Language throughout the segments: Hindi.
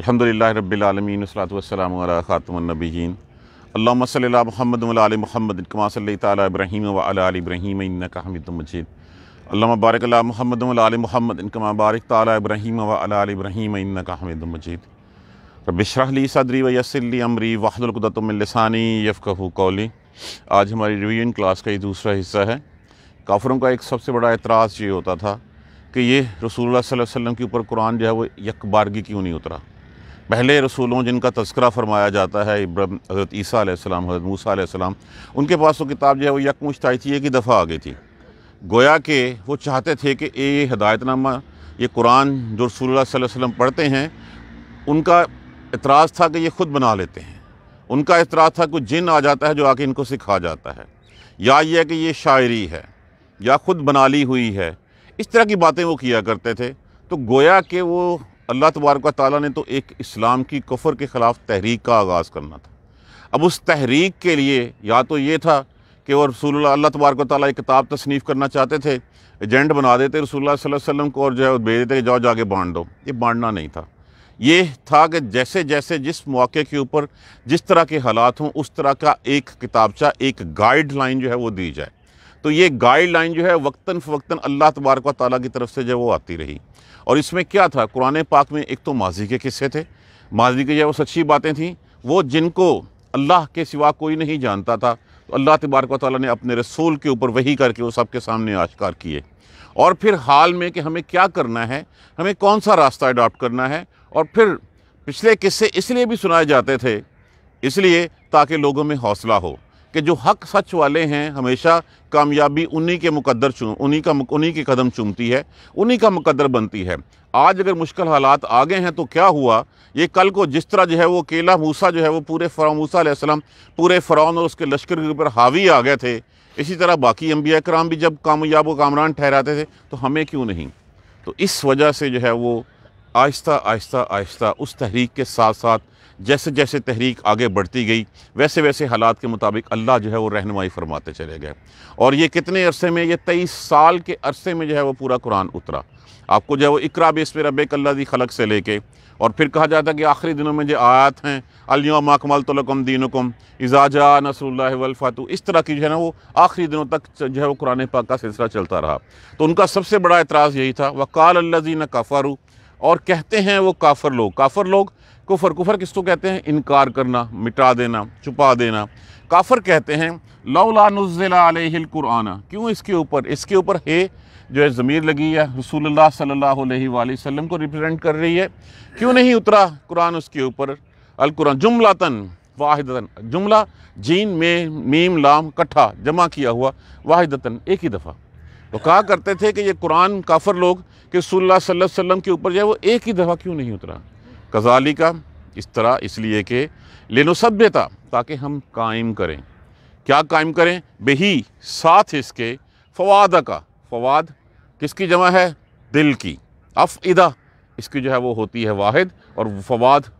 अलहमदिल्ला रबीआलमीन वसलाम ख़ातमनबीन अल्लाम सल महमद आल महमद कमा सल तब्राहीम वल इब्राहीम इनका हमिद मजीद अल्लाम बारक महमद आल महमद इनकमा बारक तब्राहीम वल इब्राहीम इनका हमिद मजीद रबिशरली सदरी वसली अमरी वाहदुलकुदतमिलसानी यफ़ू कौली आज हमारी रिवीजन क्लास का ये दूसरा हिस्सा है काफरों का एक सबसे बड़ा एतराज़ ये होता था कि ये रसूल वसम के ऊपर कुरान जो है वो यकबारगी क्यों नहीं उतरा पहले रसूलों जिनका तस्करा फरमाया जाता है इब्रम हज़रत ईसा आसमाम हज़रत मूसा आसमाम उनके पास वो किताब जो है वो यकमुश आई थी एक ही दफ़ा आ गई थी गोया के वो चाहते थे कि ये हदायतनामा ये कुरान जो रसूल वसम पढ़ते हैं उनका एतराज़ था कि ये ख़ुद बना लेते हैं उनका एतराज़ था कि जिन आ जाता है जो आके इनको सिखा जाता है या ये कि ये शायरी है या ख़ुद बना ली हुई है इस तरह की बातें वो किया करते थे तो गोया के वो अल्लाह तबारक ताली ने तो एक इस्लाम की कुफर के ख़िलाफ़ तहरीक का आगाज़ करना था अब उस तहरीक के लिए या तो ये था कि वो रसूल अल्लाह तबारक ताली किताब तसनीफ़ करना चाहते थे एजेंट बना देते रसूल वसम को और जो है भेज देते जाओ जाके बांट दो ये बांटना नहीं था ये था कि जैसे जैसे जिस मौके के ऊपर जिस तरह के हालात हों उस तरह का एक किताबचा एक गाइड लाइन जो है वो दी जाए तो ये गाइड लाइन जो है वक्ता फ़वक्ता अल्लाह तबारक ताली की तरफ से जो वो आती रही और इसमें क्या था कुरान पाक में एक तो माजी के किस्से थे माजी की जो वो सच्ची बातें थीं वो जिनको अल्लाह के सिवा कोई नहीं जानता था तो अल्लाह तबारक ताली ने अपने रसूल के ऊपर वही करके वो सबके सामने आश्कार किए और फिर हाल में कि हमें क्या करना है हमें कौन सा रास्ता अडॉप्ट करना है और फिर पिछले किस्से इसलिए भी सुनाए जाते थे इसलिए ताकि लोगों में हौसला हो कि जो हक सच वाले हैं हमेशा कामयाबी उन्हीं के मुकद्दर चूम उन्हीं का उन्हीं के कदम चूमती है उन्हीं का मुकद्दर बनती है आज अगर मुश्किल हालात आ गए हैं तो क्या हुआ ये कल को जिस तरह जो है वो केला मूसा जो है वो पूरे फ़रा मूसा पूरे फ़रौन और उसके लश्कर के ऊपर हावी आ गए थे इसी तरह बाकी अम्बिया कराम भी जब कामयाब व कामरान ठहराते थे तो हमें क्यों नहीं तो इस वजह से जो है वो आहिस्ता आहिस्ता आहिस्ता उस तहरीक के साथ साथ जैसे जैसे तहरीक आगे बढ़ती गई वैसे वैसे हालात के मुताबिक अल्लाह जो है वो रहनमाई फरमाते चले गए और ये कितने अरसे में ये तेईस साल के अरसे में जो है वो पूरा कुरान उतरा आपको जो है वो इकरा बेसम रब अल्ला खलक से लेके और फिर कहा जाता है कि आखिरी दिनों में जो आयात हैं अलियम अकमल तलकम दीनकम इजाजा नसरल्लाफ़ातु इस तरह की जो है ना वो आखिरी दिनों तक जो है वो कुरान पाक का सिलसिला चलता रहा तो उनका सबसे बड़ा एतराज़ यही था वकाल अल्लाजी न काफ़ारू और कहते हैं वो काफ़र लोग काफ़र लोग कुफर कुफर किसको कहते हैं इनकार करना मिटा देना छुपा देना काफर कहते हैं लौला नज़िल कुराना क्यों इसके ऊपर इसके ऊपर हे जो है ज़मीर लगी है रसूलुल्लाह सल्लल्लाहु अलैहि वसल्लम को रिप्रेजेंट कर रही है क्यों नहीं उतरा कुरान उसके ऊपर जुमला तन वाहिदतन जुमला जीन में मीम लाम कट्ठा जमा किया हुआ वाहिदतन एक ही दफ़ा तो कहा करते थे कि ये कुरान काफर लोग कि रसूल सल्लल्लाहु अलैहि वसल्लम के ऊपर जो है वो एक ही दफ़ा क्यों नहीं उतरा कजाली का इस तरह इसलिए कि सभ्यता ताकि हम कायम करें क्या कायम करें बेही साथ इसके फवाद का फवाद किसकी जमा है दिल की अफा इसकी जो है वो होती है वाहिद और फवाद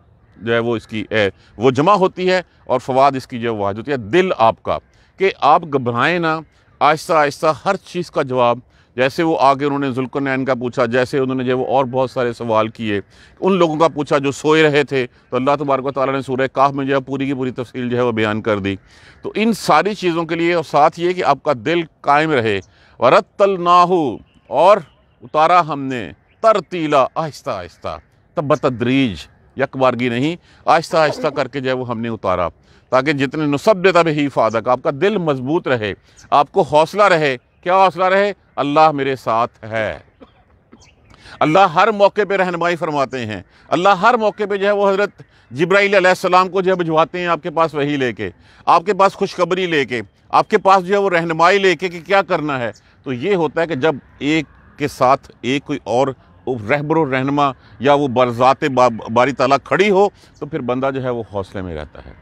जो है वो इसकी ए, वो जमा होती है और फवाद इसकी जो वाहिद होती है दिल आपका कि आप घबराएं ना आहिस्ता आहिस्ता हर चीज़ का जवाब जैसे वो आगे उन्होंने जुल्कनैन का पूछा जैसे उन्होंने जो और बहुत सारे सवाल किए उन लोगों का पूछा जो सोए रहे थे तो अल्लाह तबारक ताली ने सूर्य काह में जो है पूरी की पूरी तफसील जो है वो बयान कर दी तो इन सारी चीज़ों के लिए और साथ ये कि आपका दिल कायम रहे वरत तल ना हो और उतारा हमने तरतीला आहिस्ता आहिस्ता तब बतदरीज यकबारगी नहीं आहिस्ता आहिस्ता करके जो है वो हमने उतारा ताकि जितने नुसब भी ही फादक आपका दिल मजबूत रहे आपको हौसला रहे क्या हौसला रहे अल्लाह मेरे साथ है अल्लाह हर मौके पे रहनमाई फरमाते हैं अल्लाह हर मौके पे जो है वो हज़रत जब्राईसम को जो है भिजवाते हैं आपके पास वही लेके आपके पास खुशखबरी लेके आपके पास जो है वो रहनमाई लेके कि क्या करना है तो ये होता है कि जब एक के साथ एक कोई और रहबर रहनमा या वो बरजात बारी तला खड़ी हो तो फिर बंदा जो है वो हौसले में रहता है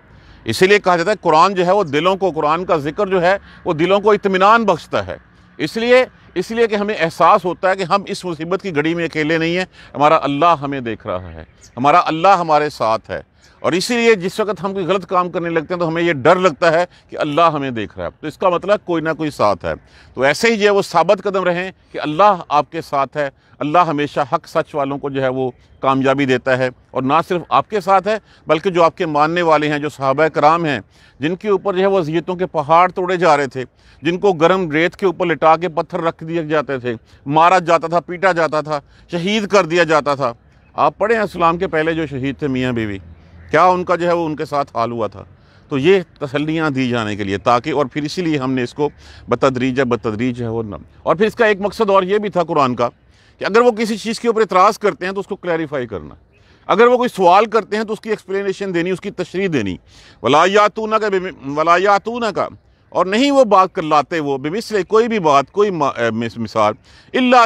इसीलिए कहा जाता है कुरान जो है वो दिलों को कुरान का जिक्र जो है वो दिलों को इतमान बख्शता है इसलिए इसलिए कि हमें एहसास होता है कि हम इस मुसीबत की घड़ी में अकेले नहीं हैं हमारा अल्लाह हमें देख रहा है हमारा अल्लाह हमारे साथ है और इसीलिए जिस वक्त हम कोई गलत काम करने लगते हैं तो हमें ये डर लगता है कि अल्लाह हमें देख रहा है तो इसका मतलब कोई ना कोई साथ है तो ऐसे ही जो है वो साबित कदम रहें कि अल्लाह आपके साथ है अल्लाह हमेशा हक सच वालों को जो है वो कामयाबी देता है और ना सिर्फ आपके साथ है बल्कि जो आपके मानने वाले हैं जो साहब कराम हैं जिनके ऊपर जो है जीतों के पहाड़ तोड़े जा रहे थे जिनको गर्म रेत के ऊपर लिटा के पत्थर रख दिए जाते थे मारा जाता था पीटा जाता था शहीद कर दिया जाता था आप हैं इस्लाम के पहले जो शहीद थे मियाँ बीवी क्या उनका जो है वो उनके साथ हाल हुआ था तो ये तसलियाँ दी जाने के लिए ताकि और फिर इसीलिए हमने इसको बतदरीज बतदरीज है वो न और फिर इसका एक मकसद और ये भी था कुरान का कि अगर वो किसी चीज़ के ऊपर इतराज़ करते हैं तो उसको क्लैरिफाई करना अगर वो कोई सवाल करते हैं तो उसकी एक्सप्लेनेशन देनी उसकी तशरी देनी ना का ना का और नहीं वो बात कर लाते वो बेमिसले कोई भी बात कोई मिसाल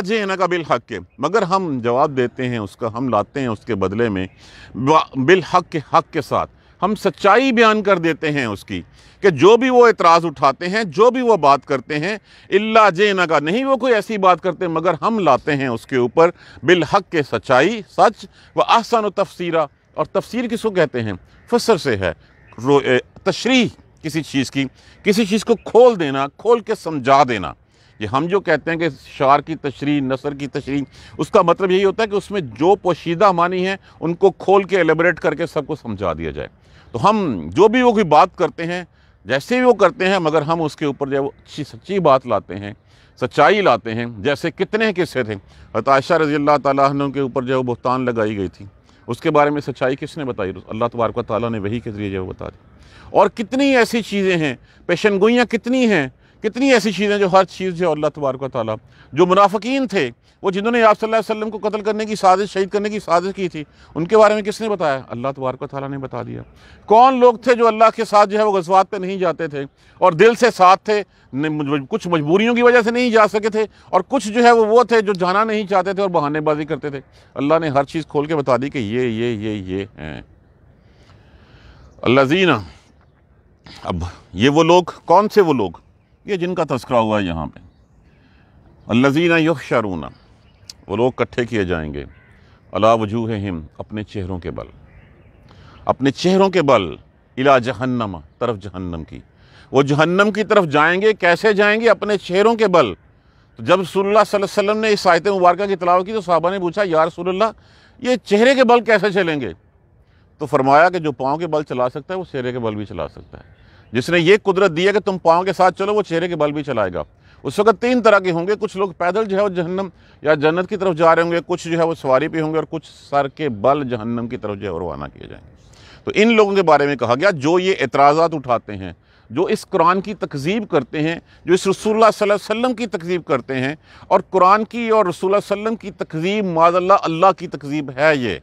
जे न का बिलहक के मगर हम जवाब देते हैं उसका हम लाते हैं उसके बदले में बिलहक के हक के साथ हम सच्चाई बयान कर देते हैं उसकी कि जो भी वो एतराज़ उठाते हैं जो भी वो बात करते हैं जे न का नहीं वो कोई ऐसी बात करते मगर हम लाते हैं उसके ऊपर बिलहक के सच्चाई सच व आसान तफसरा और तफसीर किसको कहते हैं फसर से है तशरी किसी चीज़ की किसी चीज़ को खोल देना खोल के समझा देना ये हम जो कहते हैं कि शार की तशरी नसर की तशरी उसका मतलब यही होता है कि उसमें जो पोशीदा मानी है उनको खोल के एलेबरेट करके सबको समझा दिया जाए तो हम जो भी वो कोई बात करते हैं जैसे भी वो करते हैं मगर हम उसके ऊपर जो वो अच्छी सच्ची बात लाते हैं सच्चाई लाते हैं जैसे कितने किस्से थे हताशा रजी अल्लाह तन के ऊपर जो बहतान लगाई गई थी उसके बारे में सच्चाई किसने बताई अल्लाह तबारक ताली ने वही के ज़रिए जो बता दी और कितनी ऐसी चीज़ें हैं पेशन गोइयाँ कितनी हैं कितनी ऐसी चीज़ें जो हर चीज़ है अल्लाह तबारक ताली जो मुनाफिकीन थे वो जिन्होंने आप सल्लल्लाहु अलैहि वसल्लम को कत्ल करने की साजिश शहीद करने की साजिश की थी उनके बारे में किसने बताया अल्लाह तबारक ताली ने बता दिया कौन लोग थे जो अल्लाह के साथ जो है वो गजवात पर नहीं जाते थे और दिल से साथ थे कुछ मजबूरियों की वजह से नहीं जा सके थे और कुछ जो है वो वो थे जो जाना नहीं चाहते थे और बहानेबाजी करते थे अल्लाह ने हर चीज़ खोल के बता दी कि ये ये ये ये हैं अल्लाजीना अब ये वो लोग कौन से वो लोग ये जिनका तस्करा हुआ है यहाँ पे अल्लाजीना युग शारूना वो लोग इकट्ठे किए जाएंगे अला वजूह हिम अपने चेहरों के बल अपने चेहरों के बल इला जहन्नम तरफ जहन्नम की वो जहन्नम की तरफ जाएंगे कैसे जाएंगे अपने चेहरों के बल तो जब अलैहि वसल्लम ने इस आयत मुबारक की तलाव की तो साहबा ने पूछा यार रसोल्ला ये चेहरे के बल कैसे चलेंगे तो फरमाया कि जो पाँव के बल चला सकता है वो चेहरे के बल भी चला सकता है जिसने ये कुदरत दी है कि तुम पाँव के साथ चलो वो चेहरे के बल भी चलाएगा उस वक्त तीन तरह के होंगे कुछ लोग पैदल जो है वो जहन्नम या जन्नत की तरफ जा रहे होंगे कुछ जो है वो सवारी पे होंगे और कुछ सर के बल जहन्नम की तरफ जो है रवाना किए जाएंगे तो इन लोगों के बारे में कहा गया जो ये एतराज़ात उठाते हैं जो इस कुरान की तकजीब करते हैं जो इस रसूल वसम की तकजीब करते हैं और कुरान की और रसूल वसम की तकजीब माजल्ला अल्लाह की तकजीब है ये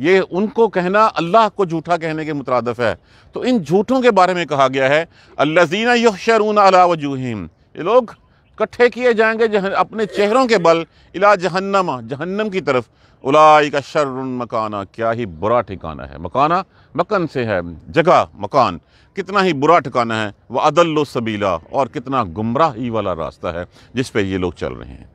ये उनको कहना अल्लाह को झूठा कहने के मुतरदफ है तो इन झूठों के बारे में कहा गया है अल्लाजीना यशरून अला वजूहिम ये लोग इकट्ठे किए जाएंगे जहन अपने चेहरों के बल इला जहन्नम जहन्नम की तरफ उलाई का शर्र मकाना क्या ही बुरा ठिकाना है मकाना मकन से है जगह मकान कितना ही बुरा ठिकाना है वह अदलोसबीला सबीला और कितना ही वाला रास्ता है जिस पे ये लोग चल रहे हैं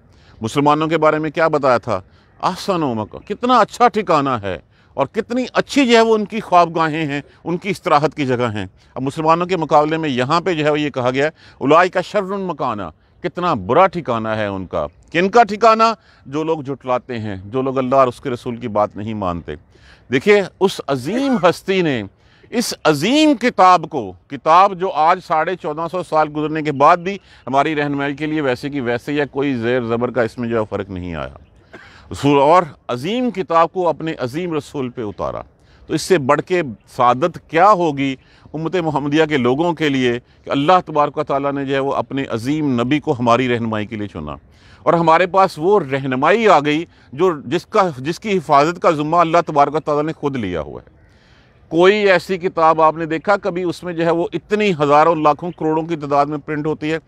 मुसलमानों के बारे में क्या बताया था आसन मकान कितना अच्छा ठिकाना है और कितनी अच्छी जो है वो उनकी ख्वाबगाहें हैं उनकी इस्तराहत की जगह हैं अब मुसलमानों के मुकाबले में यहाँ पर जो है वो ये कहा गया उलाई का शर्रन मकाना कितना बुरा ठिकाना है उनका किन का ठिकाना जो लोग जुटलाते हैं जो लोग अल्लाह और उसके रसूल की बात नहीं मानते देखिए उस अजीम हस्ती ने इस अजीम किताब को किताब जो आज साढ़े चौदह सौ साल गुजरने के बाद भी हमारी रहनमाई के लिए वैसे कि वैसे या कोई ज़ेर ज़बर का इसमें जो है फ़र्क नहीं आया रसूल और अजीम किताब को अपने अजीम रसूल पे उतारा तो इससे बढ़ के सादत क्या होगी उमत महमदिया के लोगों के लिए कि अल्लाह तबारक ताली ने जो है वो अपने अजीम नबी को हमारी रहनमाई के लिए चुना और हमारे पास वो रहनमाई आ गई जो जिसका जिसकी हिफाजत का ज़ुम्मा अल्लाह तबारक ताली ने खुद लिया हुआ है कोई ऐसी किताब आपने देखा कभी उसमें जो है वो इतनी हज़ारों लाखों करोड़ों की तादाद में प्रिंट होती है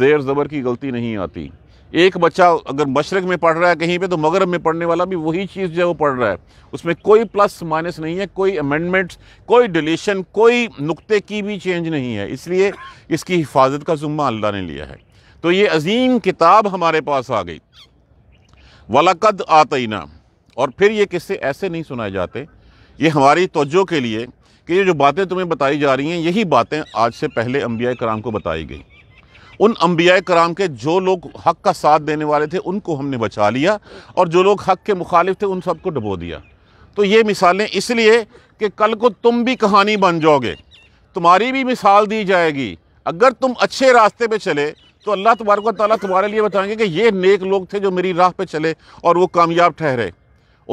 ज़ेर ज़बर की गलती नहीं आती एक बच्चा अगर मशरक में पढ़ रहा है कहीं पे तो मगरब में पढ़ने वाला भी वही चीज़ जो है वो पढ़ रहा है उसमें कोई प्लस माइनस नहीं है कोई अमेंडमेंट्स कोई डिलीशन कोई नुक्ते की भी चेंज नहीं है इसलिए इसकी हिफाजत का ज़ुम्मा अल्लाह ने लिया है तो ये अजीम किताब हमारे पास आ गई वलकद आतना और फिर ये किस्से ऐसे नहीं सुनाए जाते ये हमारी तोजो के लिए कि ये जो बातें तुम्हें बताई जा रही हैं यही बातें आज से पहले अम्बिया कराम को बताई गई उन अम्बिया कराम के जो लोग हक का साथ देने वाले थे उनको हमने बचा लिया और जो लोग हक के मुखालिफ थे उन सबको डबो दिया तो ये मिसालें इसलिए कि कल को तुम भी कहानी बन जाओगे तुम्हारी भी मिसाल दी जाएगी अगर तुम अच्छे रास्ते पे चले तो अल्लाह तबारक ताली तुम्हारे लिए बताएंगे कि ये नेक लोग थे जो मेरी राह पे चले और वो कामयाब ठहरे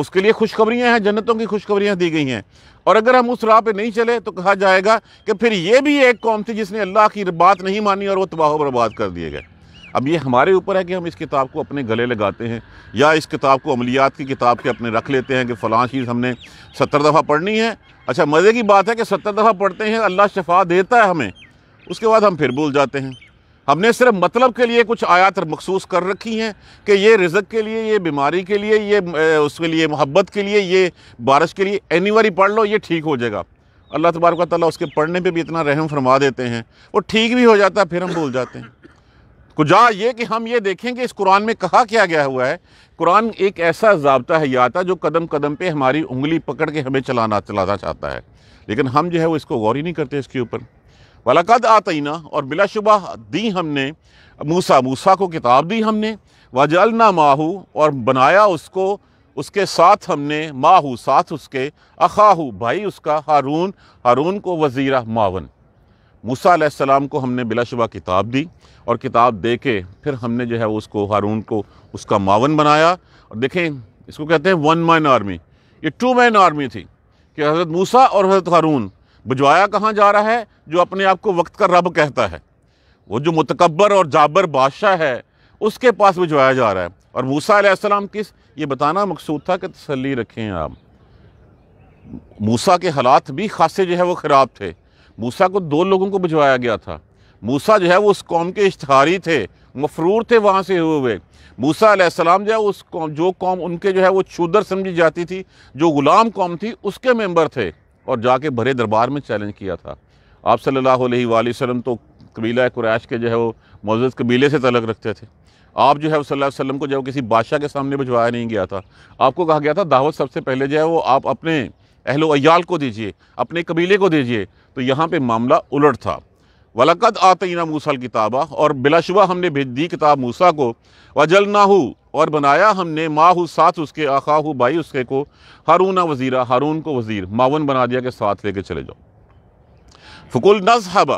उसके लिए खुशखबरियाँ हैं जन्नतों की खुशखबरियाँ दी गई हैं और अगर हम उस राह पे नहीं चले तो कहा जाएगा कि फिर ये भी एक कौम थी जिसने अल्लाह की बात नहीं मानी और वो तबाह बर्बाद कर दिए गए अब ये हमारे ऊपर है कि हम इस किताब को अपने गले लगाते हैं या इस किताब को अमलियात की किताब के अपने रख लेते हैं कि फ़लाँ चीज़ हमने सत्तर दफ़ा पढ़नी है अच्छा मज़े की बात है कि सत्तर दफ़ा पढ़ते हैं अल्लाह शफा देता है हमें उसके बाद हम फिर भूल जाते हैं हमने सिर्फ मतलब के लिए कुछ आयात मखसूस कर रखी हैं कि ये रिजक के लिए ये बीमारी के लिए ये उसके लिए मोहब्बत के लिए ये बारिश के लिए एनीवरी पढ़ लो ये ठीक हो जाएगा अल्लाह तबारक ताली उसके पढ़ने पे भी इतना रहम फरमा देते हैं वो ठीक भी हो जाता है फिर हम भूल जाते हैं कुजा ये कि हम ये देखें कि इस कुरान में कहा क्या गया हुआ है कुरान एक ऐसा जबता है याता जो कदम कदम पर हमारी उंगली पकड़ के हमें चलाना चलाना चाहता है लेकिन हम जो है वो इसको गौर ही नहीं करते इसके ऊपर वलकद आतना और बिलाशुबा दी हमने मूसा मूसा को किताब दी हमने वजलना माहू और बनाया उसको उसके साथ हमने माहू साथ उसके अखाहू भाई उसका हारून हारून को वज़ीरा मावन मूसा आसमाम को हमने बिलाशुबा किताब दी और किताब दे के फिर हमने जो है उसको हारून को उसका मावन बनाया और देखें इसको कहते हैं वन मैन आर्मी ये टू मैन आर्मी थी कि हज़रत मूसा और हज़रत हारून भिजवाया कहाँ जा रहा है जो अपने आप को वक्त का रब कहता है वो जो मुतकबर और जाबर बादशाह है उसके पास भिजवाया जा रहा है और मूसा आसमाम किस ये बताना मकसूद था कि तसली रखें आप मूसा के हालात भी खासे जो है वो ख़राब थे मूसा को दो लोगों को भिजवाया गया था मूसा जो है वो उस कौम के इश्तहारी थे मफरूर थे वहाँ से हुए हुए मूसा आसमाम जो है उस कौम जो कौम उनके जो है वो शूदर समझी जाती थी जो ग़ुलाम कौम थी उसके मेम्बर थे और जाके भरे दरबार में चैलेंज किया था आप सल्लल्लाहु अलैहि वसल्लम तो कबीला कुरैश के जो है वो मौजूद कबीले से तलक रखते थे आप जो है वसल्लम को जो किसी बादशाह के सामने भिजवाया नहीं गया था आपको कहा गया था दावत सबसे पहले जो है वो आप अपने अहलो अयाल को दीजिए अपने कबीले को दीजिए तो यहाँ पर मामला उलट था वलकद आतना मूसा किताबा और बिलाशुबा हमने भेज दी किताब मूसा को वजल नाहू और बनाया हमने माह साथ उसके आखाहू भाई उसके को हारून वज़ीरा हारून को वज़ीर मावन बना दिया कि साथ लेके चले जाओ फ़कुल नजहबा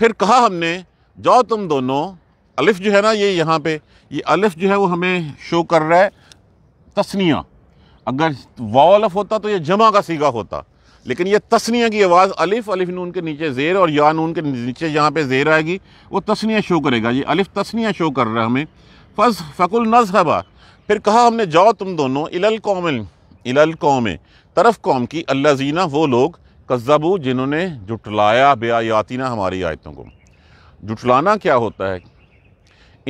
फिर कहा हमने जाओ तुम दोनों अलिफ जो है ना ये यहाँ पे ये अलिफ जो है वो हमें शो कर रहा है तस्निया अगर वालफ होता तो ये जमा का सीगा होता लेकिन ये तस्निया की आवाज़ अलिफ अलिफ नून के नीचे जेर और या नून के नीचे यहाँ पे जेर आएगी वो तस्निया शो करेगा ये अलिफ तस्निया शो कर रहा है हमें फस फ़कुल नजहबा फिर कहा हमने जाओ तुम दोनों इलल कौमिल इलल कौम तरफ कौम की अल्ला जीना वो लोग कज़बू जिन्होंने जुटलाया बेआयातिना हमारी आयतों को जुटलाना क्या होता है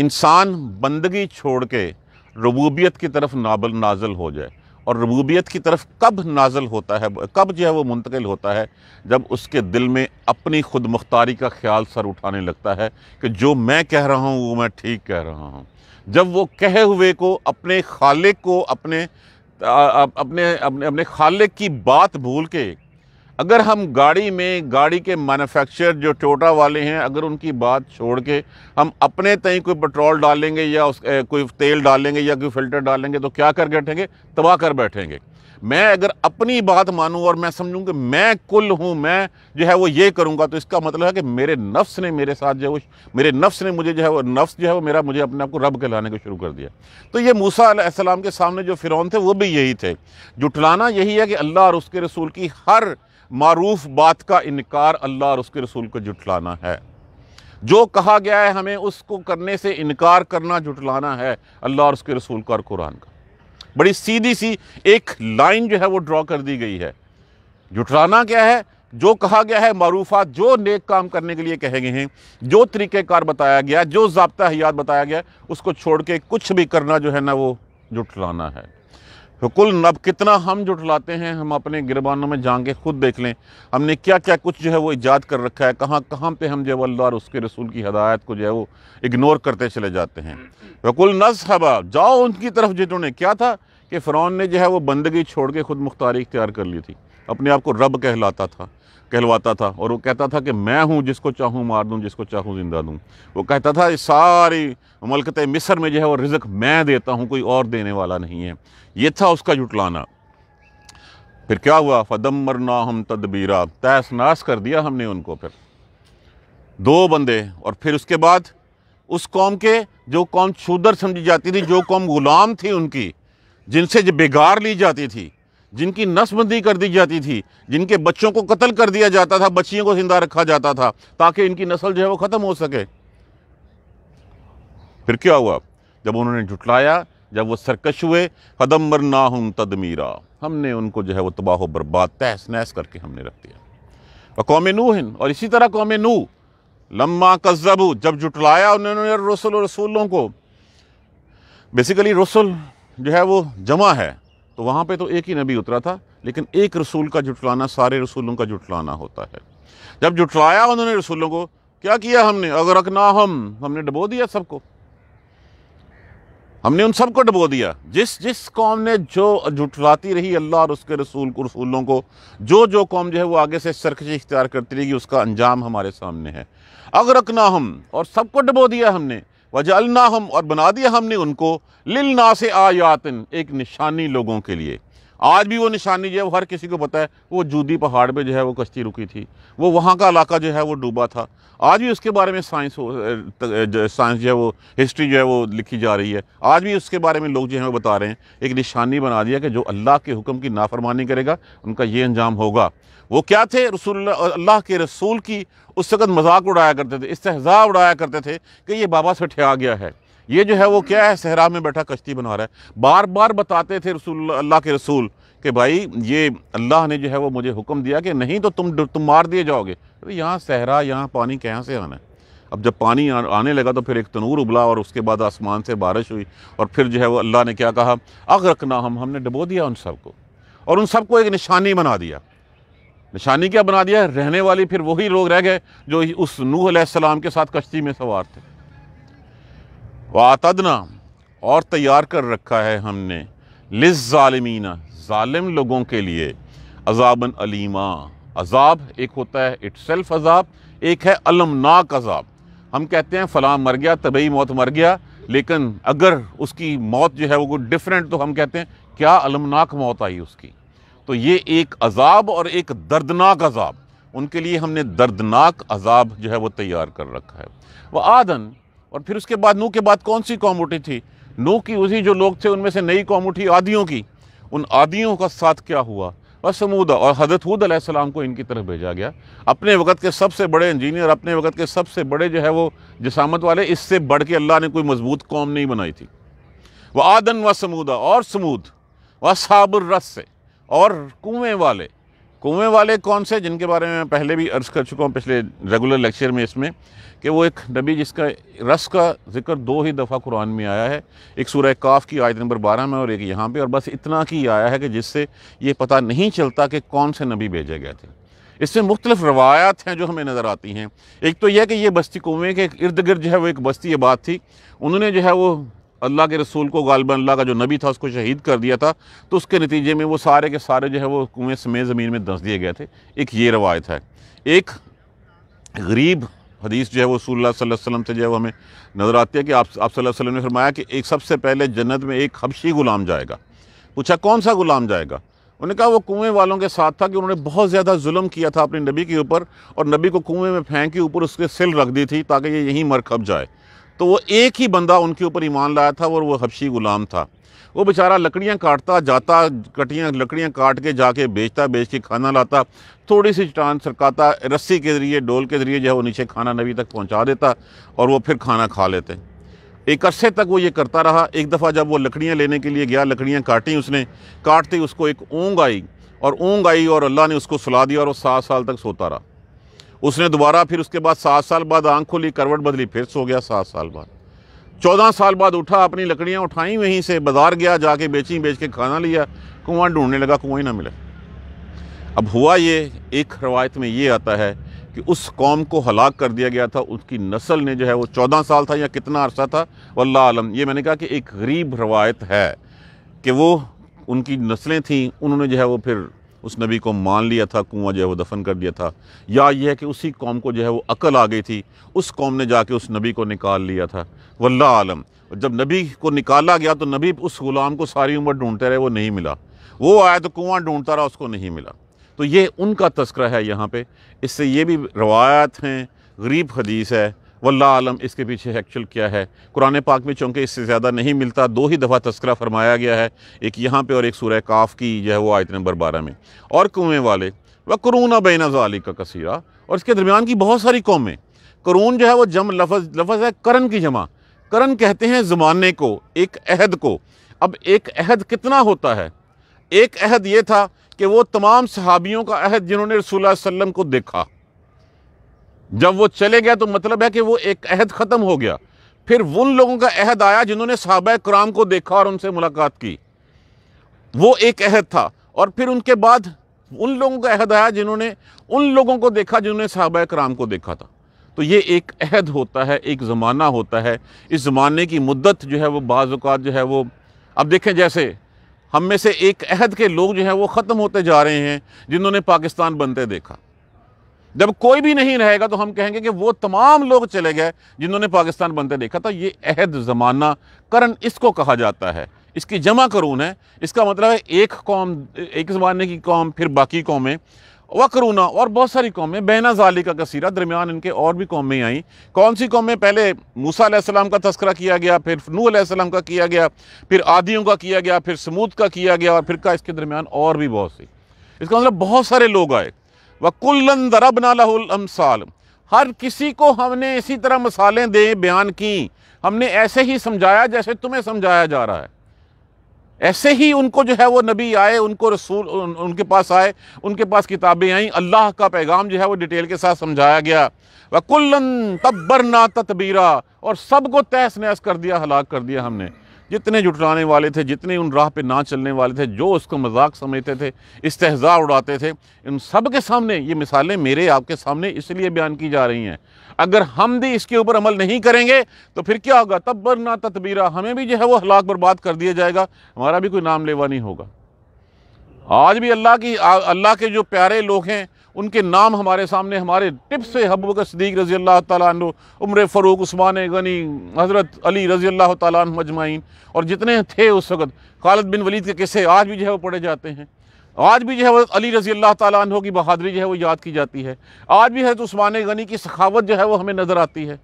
इंसान बंदगी छोड़ के रबूबियत की तरफ नाबल नाजल हो जाए और रबूबियत की तरफ कब नाजल होता है कब जो है वो मुंतकिल होता है जब उसके दिल में अपनी खुद मुख्तारी का ख्याल सर उठाने लगता है कि जो मैं कह रहा हूँ वो मैं ठीक कह रहा हूँ जब वो कहे हुए को अपने खालिक को अपने अपने अपने अपने खालिक की बात भूल के अगर हम गाड़ी में गाड़ी के मैन्युफैक्चर जो टोटा वाले हैं अगर उनकी बात छोड़ के हम अपने तई कोई पेट्रोल डालेंगे या उस कोई तेल डालेंगे या कोई फिल्टर डालेंगे तो क्या कर बैठेंगे तबाह कर बैठेंगे मैं अगर अपनी बात मानूं और मैं समझूं कि मैं कुल हूं मैं जो है वो ये करूंगा तो इसका मतलब है कि मेरे नफ्स ने मेरे साथ जो है वो मेरे नफ्स ने मुझे जो है वो नफ्स जो है वो मेरा मुझे अपने आप को रब कहलाने को शुरू कर दिया तो ये मूसा के सामने जो फ़िरौन थे वो भी यही थे जुटलाना यही है कि अल्लाह और उसके रसूल की हर मरूफ बात का इनकार अल्लाह और उसके रसूल को जुटलाना है जो कहा गया है हमें उसको करने से इनकार करना जुटलाना है अल्लाह और उसके रसूल का और कुरान का बड़ी सीधी सी एक लाइन जो है वो ड्रॉ कर दी गई है जुटलाना क्या है जो कहा गया है मरूफा जो नेक काम करने के लिए कहे गए हैं जो तरीक़ेकार बताया गया जो जबता हयात बताया गया उसको छोड़ के कुछ भी करना जो है ना वो जुटलाना है तो कुल अब कितना हम जुटलाते हैं हम अपने गिरबानों में जाके खुद देख लें हमने क्या क्या कुछ जो है वो ईजाद कर रखा है कहाँ कहाँ पे हम जो है अल्लाह और उसके रसूल की हदायत को जो है वो इग्नोर करते चले जाते हैं वकुल तो नस हबा जाओ उनकी तरफ जिन्होंने क्या था कि फ़रौन ने जो है वो बंदगी छोड़ के खुद मुख्तारी इख्तियार कर ली थी अपने आप को रब कहलाता था कहलवाता था और वो कहता था कि मैं हूँ जिसको चाहूँ मार दूँ जिसको चाहूँ ज़िंदा दूँ वो कहता था सारी मलकत मिस्र में जो है वो रिज़क मैं देता हूँ कोई और देने वाला नहीं है ये था उसका जुटलाना फिर क्या हुआ फदम मरना हम तदबीरा तैस नाश कर दिया हमने उनको फिर दो बंदे और फिर उसके बाद उस कौम के जो कौम शूदर समझी जाती थी जो कौम गुलाम थी उनकी जिनसे जो बेगार ली जाती थी जिनकी नस्बंदी कर दी जाती थी जिनके बच्चों को कत्ल कर दिया जाता था बच्चियों को जिंदा रखा जाता था ताकि इनकी नस्ल जो है वो ख़त्म हो सके फिर क्या हुआ जब उन्होंने जुटलाया जब वो सरकश हुए कदम ना हूं तदमीरा हमने उनको जो है वो तबाह बर्बाद तहस नहस करके हमने रख दिया और कौम नूहन और इसी तरह कौम नू लम्मा कज़बू जब जुटलाया उन्होंने रसुल रसूलों को बेसिकली रसुल जो है वो जमा है तो वहाँ पे तो एक ही नबी उतरा था लेकिन एक रसूल का जुटलाना सारे रसूलों का जुटलाना होता है जब जुटलाया उन्होंने रसूलों को क्या किया हमने अगर रखना हम हमने डबो दिया सबको हमने उन सबको डबो दिया जिस जिस कौम ने जो जुटलाती रही अल्लाह और उसके रसूल को रसूलों को जो जो कौम जो है वो आगे से सरकशी इख्तियार करती रहेगी उसका अंजाम हमारे सामने है अगर रखना हम और सबको डबो दिया हमने वजलना हम और बना दिया हमने उनको लिल ना से आयातिन एक निशानी लोगों के लिए आज भी वो निशानी जो है वो हर किसी को पता है वो जूदी पहाड़ पे जो है वो कश्ती रुकी थी वो वहाँ का इलाका जो है वो डूबा था आज भी उसके बारे में साइंस साइंस जो है वो हिस्ट्री जो है वो लिखी जा रही है आज भी उसके बारे में लोग जो है वो बता रहे हैं एक निशानी बना दिया कि जो अल्लाह के हुक्म की नाफरमानी करेगा उनका ये अंजाम होगा वो क्या थे रसूल अल्लाह के रसूल की उस वक़्त मजाक उड़ाया करते थे इससे उड़ाया करते थे कि ये बाबा से आ गया है ये जो है वो क्या है सहरा में बैठा कश्ती बना रहा है बार बार बताते थे रसूल अल्लाह के रसूल कि भाई ये अल्लाह ने जो है वो मुझे हुक्म दिया कि नहीं तो तुम तुम मार दिए जाओगे अरे तो यहाँ सहरा यहाँ पानी कहाँ से आना है अब जब पानी आने लगा तो फिर एक तनूर उबला और उसके बाद आसमान से बारिश हुई और फिर जो है वो अल्लाह ने क्या कहा अग रखना हम हमने डबो दिया उन सबको और उन सबको एक निशानी बना दिया निशानी क्या बना दिया रहने वाली फिर वही लोग रह गए जो उस नूह सलाम के साथ कश्ती में सवार थे वातदना और तैयार कर रखा है हमने लिस ालमीना ालिम लोगों के लिए अजाबन अलीमा अजाब एक होता है इट सेल्फ अजाब एक है अलमनाक अजाब हम कहते हैं फ़लाँ मर गया तबई मौत मर गया लेकिन अगर उसकी मौत जो है वो डिफरेंट तो हम कहते हैं क्या अलमनाक मौत आई उसकी तो ये एक अजाब और एक दर्दनाक अजाब उनके लिए हमने दर्दनाक अजाब जो है वो तैयार कर रखा है वह आदन और फिर उसके बाद नू के बाद कौन सी कौम उठी थी नू की उसी जो लोग थे उनमें से नई कौम उठी आदियों की उन आदियों का साथ क्या हुआ बस समूदा और हजरत हूद आसमाम को इनकी तरफ भेजा गया अपने वक्त के सबसे बड़े इंजीनियर अपने वक्त के सबसे बड़े जो है वो जसामत वाले इससे बढ़ के अल्लाह ने कोई मजबूत कौम नहीं बनाई थी वह आदन व समूदा और समूद व साबर रस से और कुएँ वाले कुएँ वाले कौन से जिनके बारे में मैं पहले भी अर्ज़ कर चुका हूँ पिछले रेगुलर लेक्चर में इसमें कि वो एक नबी जिसका रस का जिक्र दो ही दफ़ा कुरान में आया है एक सूर्य काफ़ की आयत नंबर बारह में और एक यहाँ पे और बस इतना की आया है कि जिससे ये पता नहीं चलता कि कौन से नबी भेजे गए थे इसमें मुख्तलिफ रवायात हैं जो हमें नज़र आती हैं एक तो यह कि ये बस्ती कुएँ के इर्द गिर्द जो है वो एक बस्ती आबाद थी उन्होंने जो है वो अल्लाह के रसूल को गालबा अल्लाह का जो नबी था उसको शहीद कर दिया था तो उसके नतीजे में वो सारे के सारे जो है वो कुएँ समेत ज़मीन में दस दिए गए थे एक ये रवायत है एक गरीब हदीस जो है वो रसूल वसल्लम से जो है वो हमें नज़र आती है कि आप आप ने फरमाया कि एक सबसे पहले जन्नत में एक हबशी ग़ुलाम जाएगा पूछा कौन सा ग़ुलाम जाएगा उन्होंने कहा वो कुएँ वालों के साथ था कि उन्होंने बहुत ज़्यादा जुल्म किया था अपने नबी के ऊपर और नबी को कुएँ में फेंक के ऊपर उसके सिल रख दी थी ताकि ये यहीं मर जाए तो वो एक ही बंदा उनके ऊपर ईमान लाया था और वो हबशी ग़ुलाम था वो बेचारा लकड़ियाँ काटता जाता कटियाँ लकड़ियाँ काट के जाके बेचता बेच के खाना लाता थोड़ी सी चटान सरकाता रस्सी के ज़रिए डोल के ज़रिए जो है वो नीचे खाना नबी तक पहुँचा देता और वो फिर खाना खा लेते एक अरसे तक वो ये करता रहा एक दफ़ा जब वो लकड़ियाँ लेने के लिए गया लकड़ियाँ काटी उसने काटते उसको एक ऊँग आई और ऊँग आई और अल्लाह ने उसको सुला दिया और वो सात साल तक सोता रहा उसने दोबारा फिर उसके बाद सात साल बाद आंख खोली करवट बदली फिर सो गया सात साल बाद चौदह साल बाद उठा अपनी लकड़ियाँ उठाई वहीं से बाजार गया जाके बेची बेच के खाना लिया कुआं ढूंढने लगा कुआं ही ना मिला अब हुआ ये एक रवायत में ये आता है कि उस कौम को हलाक कर दिया गया था उसकी नस्ल ने जो है वो चौदह साल था या कितना अरसा था वल्ला आलम ये मैंने कहा कि एक गरीब रवायत है कि वो उनकी नस्लें थीं उन्होंने जो है वो फिर उस नबी को मान लिया था कुआँ जो है वो दफन कर दिया था या यह है कि उसी कौम को जो है वो अकल आ गई थी उस कौम ने जाके उस नबी को निकाल लिया था वल्ला आलम जब नबी को निकाला गया तो नबी उस गुलाम को सारी उम्र ढूंढते रहे वो नहीं मिला वो आया तो कुआँ ढूंढता रहा उसको नहीं मिला तो ये उनका तस्करा है यहाँ पर इससे ये भी रवायत हैं गरीब हदीस है वल्ला आलम इसके पीछे एक्चुअल क्या है कुरान पाक में चूँकि इससे ज़्यादा नहीं मिलता दो ही दफ़ा तस्करा फरमाया गया है एक यहाँ पर और एक सूर्य काफ़ की जो है वो आयत नंबर बारह में और कुएँ वाले व करूना बैना जाली का कसीरा और इसके दरमियान की बहुत सारी कौमें करून जो है वह जम लफ लफज है करण की जमा करण कहते हैं ज़माने को एक अहद को अब एक अहद कितना होता है एक अहद ये था कि वो तमाम सहाबियों का अहद जिन्होंने रसूल वसम को देखा जब वो चले गया तो मतलब है कि वो एक अहद ख़त्म हो गया फिर उन लोगों का अहद आया जिन्होंने साहब कराम को देखा और उनसे मुलाकात की वो एक अहद था और फिर उनके बाद उन लोगों का अहद आया जिन्होंने उन लोगों को देखा जिन्होंने साहब कराम को देखा था तो ये एक अहद होता है एक ज़माना होता है इस ज़माने की मुद्दत जो है वो बाज़ात जो है वो अब देखें जैसे हम में से एक अहद के लोग जो हैं वो ख़त्म होते जा रहे हैं जिन्होंने पाकिस्तान बनते देखा जब कोई भी नहीं रहेगा तो हम कहेंगे कि वो तमाम लोग चले गए जिन्होंने पाकिस्तान बनते देखा था ये अहद ज़माना करण इसको कहा जाता है इसकी जमा करून है इसका मतलब है एक कौम एक ज़माने की कौम फिर बाकी कौमें व करूना और बहुत सारी कौमें बैना जाली का कसीरा दरमियान इनके और भी कौमें आईं कौन सी कौमें पहले मूसा आसमाम का तस्करा किया गया फिर नू आसम का किया गया फिर आदियों का किया गया फिर समूद का किया गया और फिर का इसके दरमियान और भी बहुत सी इसका मतलब बहुत सारे लोग आए वकुल्लन दरबना लहुलमसाल हर किसी को हमने इसी तरह मसालें दे बयान की हमने ऐसे ही समझाया जैसे तुम्हें समझाया जा रहा है ऐसे ही उनको जो है वो नबी आए उनको रसूल उन, उनके पास आए उनके पास किताबें आईं अल्लाह का पैगाम जो है वो डिटेल के साथ समझाया गया वकुल्लन तब्बरना ततबीरा और सबको तहस नहस कर दिया हलाक कर दिया हमने जितने जुटलाने वाले थे जितने उन राह पे ना चलने वाले थे जो उसको मजाक समझते थे इस्तेजा उड़ाते थे उन सब के सामने ये मिसालें मेरे आपके सामने इसलिए बयान की जा रही हैं अगर हम भी इसके ऊपर अमल नहीं करेंगे तो फिर क्या होगा तब्बर ना तदबीरा हमें भी जो है वो हलाक बर्बाद कर दिया जाएगा हमारा भी कोई नाम लेवा नहीं होगा आज भी अल्लाह की अल्लाह के जो प्यारे लोग हैं उनके नाम हमारे सामने हमारे टिप्स से हब सदीक रज़ी अल्लाह तु उम्र फ़रूक उस्मान गनी हज़रत अली रज़ी अल्लाह तजमाइन और जितने थे उस वक्त खालद बिन वलीद के किस्से आज भी जो है वो पढ़े जाते हैं आज भी जो है वह अली रज़ी अल्लाह तु की बहादरी जो है वो याद की जाती है आज भी हज़रत उस्मान गनी की सखावत जो है वो हमें नज़र आती है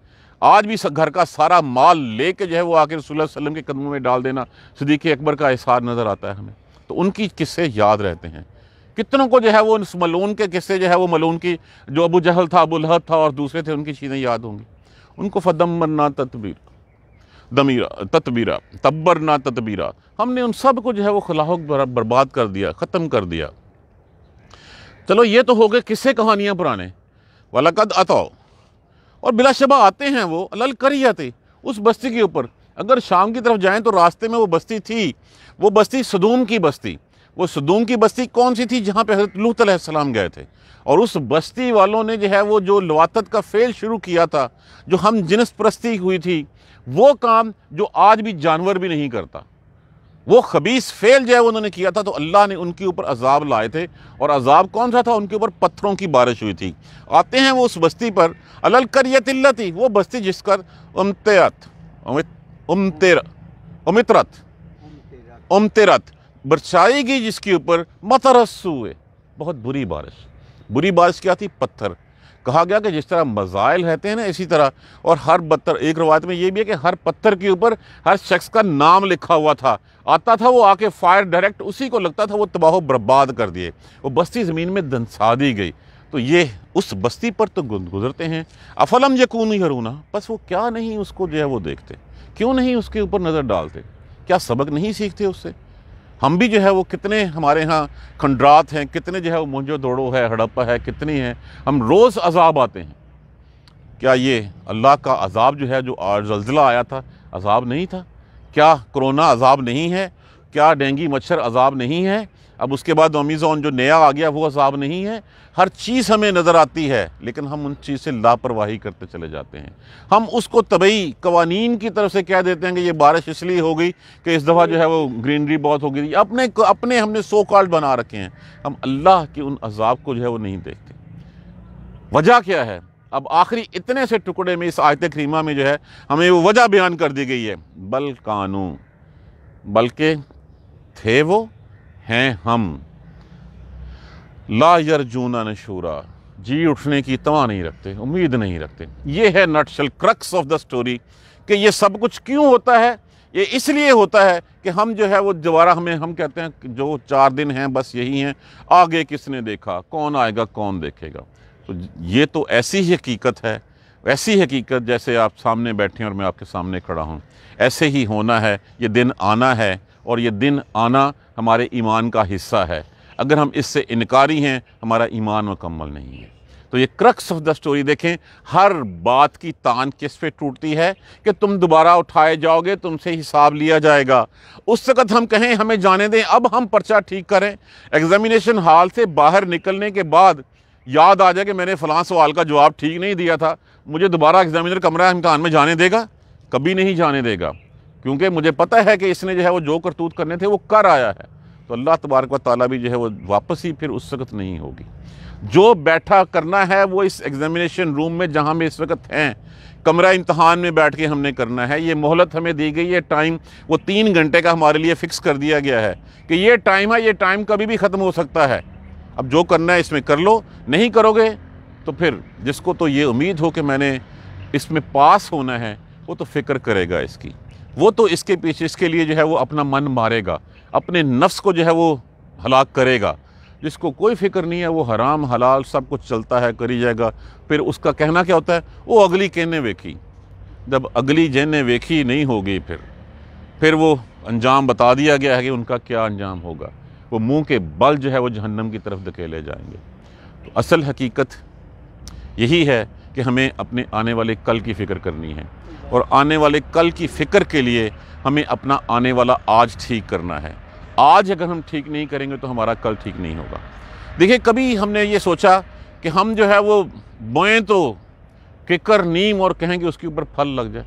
आज भी घर का सारा माल ले कर जो है वो आखिर वसल्लम के कदमों में डाल देना सदीक़ अकबर का एहसार नज़र आता है हमें तो उनकी किस्से याद रहते हैं कितनों को जो है वो इस मलून के किस्से जो है वो मलून की जो अबू जहल था अबू लहब था और दूसरे थे उनकी चीज़ें याद होंगी उनको फदम्बरना ततबीर दमीरा ततबीरा तब्बरना ततबीरा हमने उन सब को जो है वो खलाह बर्बाद कर दिया ख़त्म कर दिया चलो ये तो हो गए किस्से कहानियाँ पुराने वाला कद अताओ और बिलाशबा आते हैं वो कर ही आते उस बस्ती के ऊपर अगर शाम की तरफ जाएं तो रास्ते में वो बस्ती थी वो बस्ती सदूम की बस्ती वो सदूम की बस्ती कौन सी थी जहाँ पे हजरत लूत सलाम गए थे और उस बस्ती वालों ने जो है वो जो लवातत का फेल शुरू किया था जो हम जिनस प्रस्ती हुई थी वो काम जो आज भी जानवर भी नहीं करता वो खबीस फेल जो है उन्होंने किया था तो अल्लाह ने उनके ऊपर अजाब लाए थे और अजाब कौन सा था उनके ऊपर पत्थरों की बारिश हुई थी आते हैं वो उस बस्ती पर अलल थी वो बस्ती जिसका उमतरत उमतर उमितरत उमतरत बरसाएगी जिसके ऊपर मतरस हुए बहुत बुरी बारिश बुरी बारिश क्या थी पत्थर कहा गया कि जिस तरह मज़ाइल रहते हैं ना इसी तरह और हर पत्थर एक रवायत में ये भी है कि हर पत्थर के ऊपर हर शख्स का नाम लिखा हुआ था आता था वो आके फायर डायरेक्ट उसी को लगता था वो तबाह बर्बाद कर दिए वो बस्ती ज़मीन में दंसा दी गई तो ये उस बस्ती पर तो गुजरते हैं अफलम यकून हरूना बस वो क्या नहीं उसको जो है वो देखते क्यों नहीं उसके ऊपर नज़र डालते क्या सबक नहीं सीखते उससे हम भी जो है वो कितने हमारे यहाँ खंडरात हैं कितने जो है वो मुंजो दौड़ो है हड़प्पा है कितनी हैं हम रोज़ अजाब आते हैं क्या ये अल्लाह का अजाब जो है जो जलजिला आया था अजाब नहीं था क्या कोरोना अजाब नहीं है क्या डेंगी मच्छर अजाब नहीं है अब उसके बाद अमीज़ोन जो नया आ गया वो अजाब नहीं है हर चीज़ हमें नज़र आती है लेकिन हम उन चीज़ से लापरवाही करते चले जाते हैं हम उसको तबई कवानीन की तरफ से कह देते हैं कि ये बारिश इसलिए हो गई कि इस दफ़ा जो है वो ग्रीनरी बहुत हो गई अपने अपने हमने सो कॉल्ड बना रखे हैं हम अल्लाह के उन अजाब को जो है वो नहीं देखते वजह क्या है अब आखिरी इतने से टुकड़े में इस आयत करीमा में जो है हमें वो वजह बयान कर दी गई है बल कानू बल्कि थे वो हैं हम ला यरजूना नशूरा जी उठने की तवा नहीं रखते उम्मीद नहीं रखते ये है nutshell crux of the story कि ये सब कुछ क्यों होता है ये इसलिए होता है कि हम जो है वो दोबारा हमें हम कहते हैं जो चार दिन हैं बस यही हैं आगे किसने देखा कौन आएगा कौन देखेगा तो ये तो ऐसी ही हकीकत है ऐसी हकीकत जैसे आप सामने बैठे हैं और मैं आपके सामने खड़ा हूँ ऐसे ही होना है ये दिन आना है और ये दिन आना हमारे ईमान का हिस्सा है अगर हम इससे इनकारी हैं हमारा ईमान मुकम्मल नहीं है तो ये क्रक्स ऑफ द स्टोरी देखें हर बात की तान किस पे टूटती है कि तुम दोबारा उठाए जाओगे तुमसे हिसाब लिया जाएगा उस वक़्त हम कहें हमें जाने दें अब हम पर्चा ठीक करें एग्ज़ामिनेशन हॉल से बाहर निकलने के बाद याद आ जाए कि मैंने फ़लाँ सवाल का जवाब ठीक नहीं दिया था मुझे दोबारा एग्ज़ामिनर कमरा इम्कान में जाने देगा कभी नहीं जाने देगा क्योंकि मुझे पता है कि इसने जो है वो जो करतूत करने थे वो कर आया है तो अल्लाह तबारक व ताली भी जो है वो वापस ही फिर उस वक्त नहीं होगी जो बैठा करना है वो इस एग्ज़ामिनेशन रूम में जहाँ में इस वक्त हैं कमरा इम्तहान में बैठ के हमने करना है ये मोहलत हमें दी गई है टाइम वो तीन घंटे का हमारे लिए फ़िक्स कर दिया गया है कि ये टाइम है ये टाइम कभी भी ख़त्म हो सकता है अब जो करना है इसमें कर लो नहीं करोगे तो फिर जिसको तो ये उम्मीद हो कि मैंने इसमें पास होना है वो तो फ़िक्र करेगा इसकी वो तो इसके पीछे इसके लिए जो है वो अपना मन मारेगा अपने नफ्स को जो है वो हलाक करेगा जिसको कोई फिक्र नहीं है वो हराम हलाल सब कुछ चलता है करी जाएगा फिर उसका कहना क्या होता है वो अगली कहने वेखी जब अगली जहने वेखी नहीं होगी फिर फिर वो अंजाम बता दिया गया है कि उनका क्या अंजाम होगा वो मुंह के बल जो है वो जहन्नम की तरफ धकेले जाएंगे तो असल हकीकत यही है कि हमें अपने आने वाले कल की फ़िक्र करनी है और आने वाले कल की फ़िक्र के लिए हमें अपना आने वाला आज ठीक करना है आज अगर हम ठीक नहीं करेंगे तो हमारा कल ठीक नहीं होगा देखिए कभी हमने ये सोचा कि हम जो है वो बोएँ तो किकर नीम और कहें कि उसके ऊपर फल लग जाए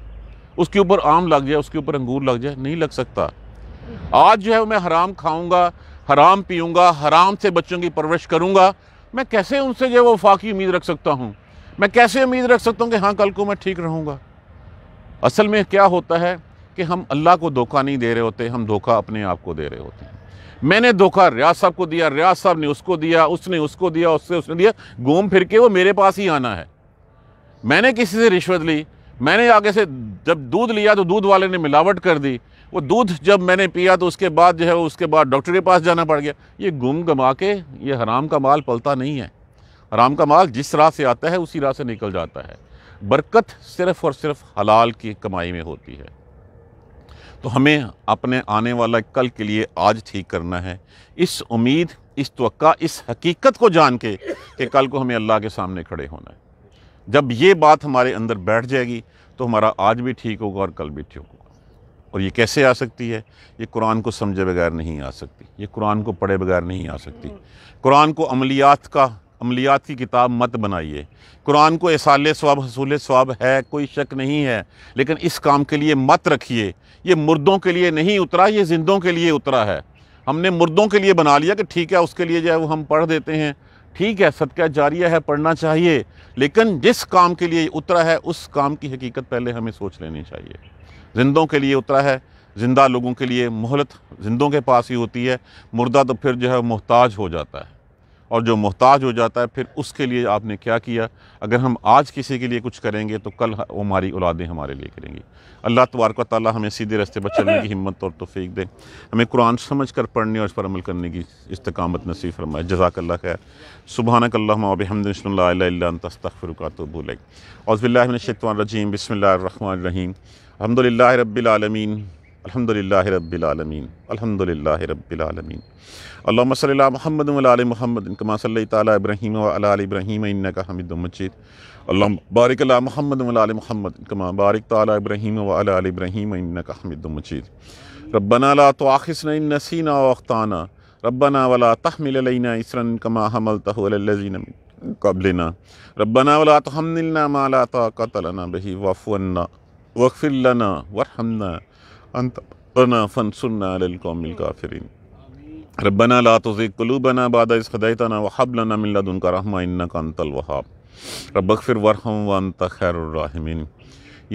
उसके ऊपर आम लग जाए उसके ऊपर अंगूर लग जाए नहीं लग सकता आज जो है मैं हराम खाऊंगा हराम पीऊँगा हराम से बच्चों की परवरिश करूँगा मैं कैसे उनसे जो है वो फाकी उम्मीद रख सकता हूँ मैं कैसे उम्मीद रख सकता हूँ कि हाँ कल को मैं ठीक रहूँगा असल में क्या होता है कि हम अल्लाह को धोखा नहीं दे रहे होते हम धोखा अपने आप को दे रहे होते हैं मैंने धोखा रियाज साहब को दिया रियाज साहब ने उसको दिया उसने उसको दिया उससे उसने दिया घूम फिर के वो मेरे पास ही आना है मैंने किसी से रिश्वत ली मैंने आगे से जब दूध लिया तो दूध वाले ने मिलावट कर दी वो दूध जब मैंने पिया तो उसके बाद जो है उसके बाद डॉक्टर के पास जाना पड़ गया ये गुम गमा के ये हराम का माल पलता नहीं है हराम का माल जिस राह से आता है उसी राह से निकल जाता है बरकत सिर्फ़ और सिर्फ हलाल की कमाई में होती है तो हमें अपने आने वाला कल के लिए आज ठीक करना है इस उम्मीद इस तो इस हकीकत को जान के कि कल को हमें अल्लाह के सामने खड़े होना है जब ये बात हमारे अंदर बैठ जाएगी तो हमारा आज भी ठीक होगा और कल भी ठीक होगा और ये कैसे आ सकती है ये कुरान को समझे बगैर नहीं आ सकती ये कुरान को पढ़े बगैर नहीं आ सकती कुरान को अमलियात का अमलियात की किताब मत बनाइए कुरान को एसाल स्वाब हसूल स्वाब है कोई शक नहीं है लेकिन इस काम के लिए मत रखिए ये मुर्दों के लिए नहीं उतरा ये जिंदों के लिए उतरा है हमने मुर्दों के लिए बना लिया कि ठीक है उसके लिए जो है वो हम पढ़ देते हैं ठीक है सदका जारिया है पढ़ना चाहिए लेकिन जिस काम के लिए उतरा है उस काम की हकीकत पहले हमें सोच लेनी चाहिए जिंदों के लिए उतरा है ज़िंदा लोगों के लिए मोहलत जिंदों के पास ही होती है मुर्दा तो फिर जो है मोहताज हो जाता है और जो मोहताज हो जाता है फिर उसके लिए आपने क्या किया अगर हम आज किसी के लिए कुछ करेंगे तो कल हमारी औलादें हमारे लिए करेंगी अल्लाह तबारक ताली हमें सीधे रास्ते पर चलने की हिम्मत और तोफ़ी दें हमें कुरान समझ कर पढ़ने और इस पर अमल करने की इस्तकामत नसीब फरमाए जजाक खैर सुबहानकल्लाबिलतफ़रक़ातबूल औज़बिल्लाशतवान रजीम बसमिल्लर रहीम अलहमदिल्ला रबालमीन अलहमदिल्ला रबालमीन अलहमदिल्ला रबालमीन अल्लाम महमद महमद कमा सल तब्राहीम वाल इब्राहीम इन्न का हमिद मजिद अल्लाम बारिक महमद महमद कमा बारिक ताली इब्राहीम वाल इब्राहीम इन्न का हमिद मजिद रबना ला तो आखिसन नसीना वख्ताना रबना वाला तहमिलना इसरन कमा हमल तहलजीन कबलना रबना वाला तो हमिलना माला तो कतलना बही वफ़ुन्ना वफ़िल्लना वरहमना अनतरना सुनना अलकौमिल काफरीन रबना ला तुज़िकलूबना बाद इस खदैतना वहबलना मिन लदुनका रहमा इन्नका अंतल वहाब रब्बगफिर वरहम व अंत खैरुर्राहिमीन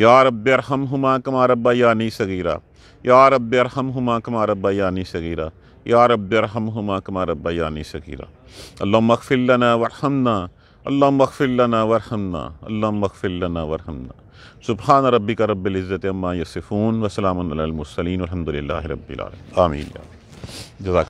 या रब अरहम हुमा कमा रब्बा यानी सगीरा या रब अरहम हुमा कमा रब्बा यानी सगीरा या रब अरहम हुमा कमा रब्बा यानी सगीरा अल्लाह मखफिलना वरहमना अल्लाह मखफिलना वरहमना अल्लाह मखफिलना वरहमना सुबहान रबी का रबिल्ज़त अम्मा यसफ़ून वसलामसलिन अलहमदिल्ला आमीन जजाक